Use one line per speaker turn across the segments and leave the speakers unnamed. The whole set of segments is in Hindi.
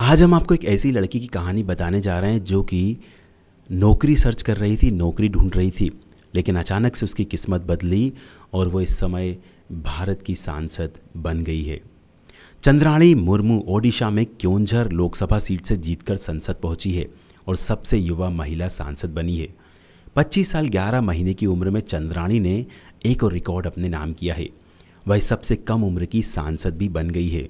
आज हम आपको एक ऐसी लड़की की कहानी बताने जा रहे हैं जो कि नौकरी सर्च कर रही थी नौकरी ढूंढ रही थी लेकिन अचानक से उसकी किस्मत बदली और वो इस समय भारत की सांसद बन गई है चंद्राणी मुर्मू ओडिशा में क्योंझर लोकसभा सीट से जीतकर संसद पहुंची है और सबसे युवा महिला सांसद बनी है 25 साल 11 महीने की उम्र में चंद्राणी ने एक और रिकॉर्ड अपने नाम किया है वह सबसे कम उम्र की सांसद भी बन गई है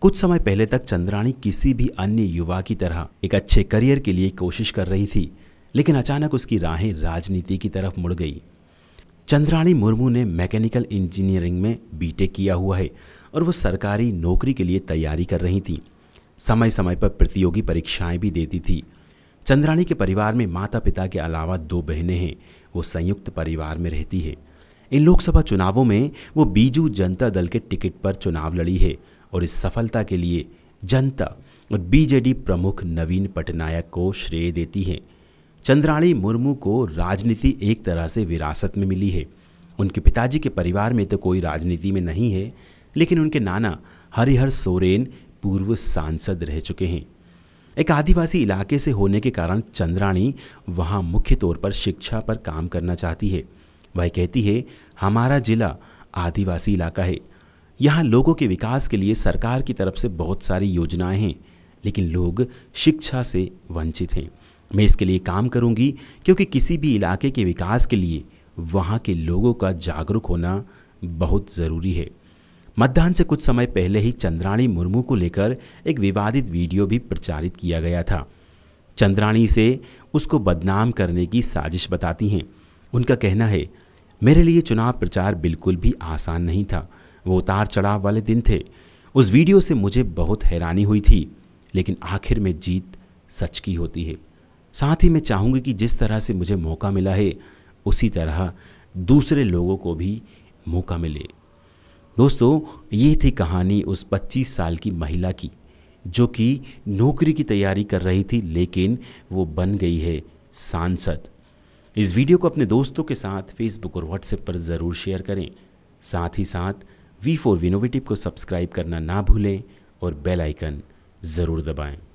कुछ समय पहले तक चंद्राणी किसी भी अन्य युवा की तरह एक अच्छे करियर के लिए कोशिश कर रही थी लेकिन अचानक उसकी राहें राजनीति की तरफ मुड़ गई चंद्राणी मुर्मू ने मैकेनिकल इंजीनियरिंग में बीटेक किया हुआ है और वो सरकारी नौकरी के लिए तैयारी कर रही थी समय समय पर प्रतियोगी परीक्षाएं भी देती थी चंद्राणी के परिवार में माता पिता के अलावा दो बहनें हैं वो संयुक्त परिवार में रहती है इन लोकसभा चुनावों में वो बीजू जनता दल के टिकट पर चुनाव लड़ी है और इस सफलता के लिए जनता और बीजेडी प्रमुख नवीन पटनायक को श्रेय देती है चंद्राणी मुर्मू को राजनीति एक तरह से विरासत में मिली है उनके पिताजी के परिवार में तो कोई राजनीति में नहीं है लेकिन उनके नाना हरिहर सोरेन पूर्व सांसद रह चुके हैं एक आदिवासी इलाके से होने के कारण चंद्राणी वहाँ मुख्य तौर पर शिक्षा पर काम करना चाहती है वह कहती है हमारा जिला आदिवासी इलाका है यहाँ लोगों के विकास के लिए सरकार की तरफ से बहुत सारी योजनाएं हैं लेकिन लोग शिक्षा से वंचित हैं मैं इसके लिए काम करूँगी क्योंकि किसी भी इलाके के विकास के लिए वहाँ के लोगों का जागरूक होना बहुत ज़रूरी है मतदान से कुछ समय पहले ही चंद्राणी मुर्मू को लेकर एक विवादित वीडियो भी प्रचारित किया गया था चंद्राणी से उसको बदनाम करने की साजिश बताती हैं उनका कहना है मेरे लिए चुनाव प्रचार बिल्कुल भी आसान नहीं था वो उतार चढ़ाव वाले दिन थे उस वीडियो से मुझे बहुत हैरानी हुई थी लेकिन आखिर में जीत सच की होती है साथ ही मैं चाहूँगी कि जिस तरह से मुझे मौका मिला है उसी तरह दूसरे लोगों को भी मौका मिले दोस्तों ये थी कहानी उस 25 साल की महिला की जो कि नौकरी की तैयारी कर रही थी लेकिन वो बन गई है सांसद इस वीडियो को अपने दोस्तों के साथ फेसबुक और व्हाट्सएप पर ज़रूर शेयर करें साथ ही साथ वी फोर विनोवेटिव को सब्सक्राइब करना ना भूलें और बेल आइकन ज़रूर दबाएं